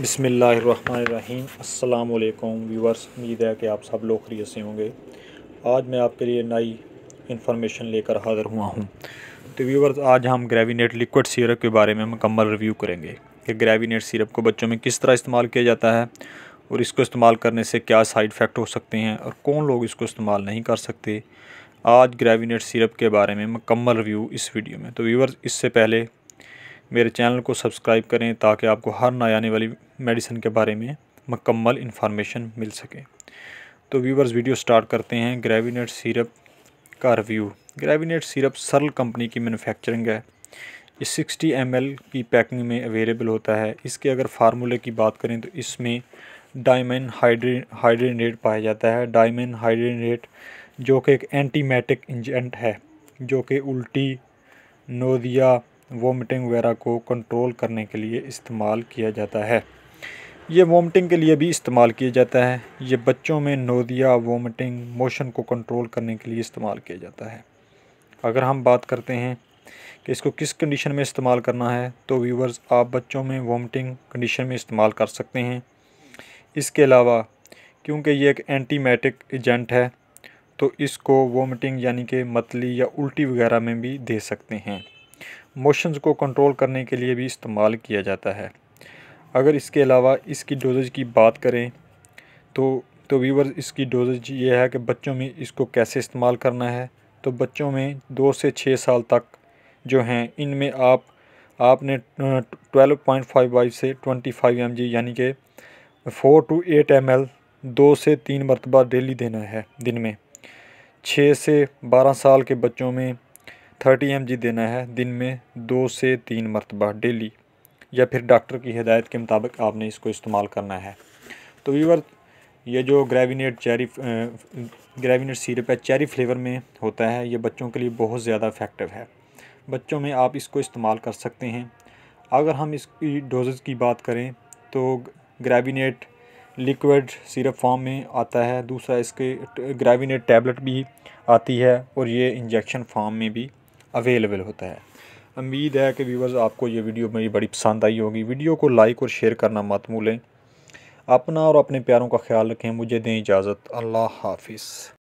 बिसमीम् अल्लाम व्यूवर्स उम्मीद है कि आप सब लोग खरीय से होंगे आज मैं आपके लिए नई इन्फॉर्मेशन लेकर हाज़िर हुआ हूँ तो व्यूवर्स आज हम ग्रेविनेट लिक्विड सिरप के बारे में मुकम्मल रिव्यू करेंगे कि ग्रेविनेट सिरप को बच्चों में किस तरह इस्तेमाल किया जाता है और इसको इस्तेमाल करने से क्या साइड इफ़ेक्ट हो सकते हैं और कौन लोग इसको इस्तेमाल नहीं कर सकते आज ग्रेविनेट सिरप के बारे में मुकम्मल रिव्यू इस वीडियो में तो व्यूवर्स इससे पहले मेरे चैनल को सब्सक्राइब करें ताकि आपको हर नई आने वाली मेडिसिन के बारे में मकम्मल इन्फॉर्मेशन मिल सके तो व्यूवर्स वीडियो स्टार्ट करते हैं ग्रेविनेट सिरप का review Gravinate syrup Saral company की मैन्युफैक्चरिंग है इस 60 एम की पैकिंग में अवेलेबल होता है इसके अगर फार्मूले की बात करें तो इसमें डायमन हाइड्रे हाइड्रेनेट पाया जाता है डायमन हाइड्रेनेट जो कि एक एंटीमेटिक इंजेंट है जो कि उल्टी नोदिया वोमिटिंग वगैरह को कंट्रोल करने के लिए इस्तेमाल किया जाता है ये वोमिटिंग के लिए भी इस्तेमाल किया जाता है ये बच्चों में नोदिया वोमिटिंग मोशन को कंट्रोल करने के लिए इस्तेमाल किया जाता है अगर हम बात करते हैं कि इसको किस कंडीशन में इस्तेमाल करना है तो व्यूवर्स आप बच्चों में वोमिटिंग कंडीशन में इस्तेमाल कर सकते हैं इसके अलावा क्योंकि ये एक एंटीमेटिक एजेंट है तो इसको वोमिटिंग यानी कि मतली या उल्टी वगैरह में भी दे सकते हैं मोशंस को कंट्रोल करने के लिए भी इस्तेमाल किया जाता है अगर इसके अलावा इसकी डोजेज की बात करें तो तो वीवर इसकी डोजेज ये है कि बच्चों में इसको कैसे इस्तेमाल करना है तो बच्चों में दो से छः साल तक जो हैं इनमें आप आपने ट्वेल्व पॉइंट फाइव वाइव से ट्वेंटी फाइव एम जी यानी कि four two eight M L दो से तीन मरतबा डेली देना है दिन में छः से बारह साल के बच्चों में थर्टी एम देना है दिन में दो से तीन मरतबा डेली या फिर डॉक्टर की हिदायत के मुताबिक आपने इसको इस्तेमाल करना है तो वीवर ये जो ग्रेविनेट चेरी ग्रेविनेट सीरप है चेरी फ्लेवर में होता है ये बच्चों के लिए बहुत ज़्यादा इफ़ेक्टिव है बच्चों में आप इसको इस्तेमाल कर सकते हैं अगर हम इसकी डोजेज़ की बात करें तो ग्रेविनेट लिक्विड सिरप फॉर्म में आता है दूसरा इसके ग्रेविनेट टैबलेट भी आती है और ये इंजेक्शन फॉर्म में भी अवेलेबल होता है उम्मीद है कि व्यूवर्स आपको ये वीडियो मेरी बड़ी पसंद आई होगी वीडियो को लाइक और शेयर करना मत भूलें अपना और अपने प्यारों का ख्याल रखें मुझे दें इजाज़त अल्लाह हाफिज़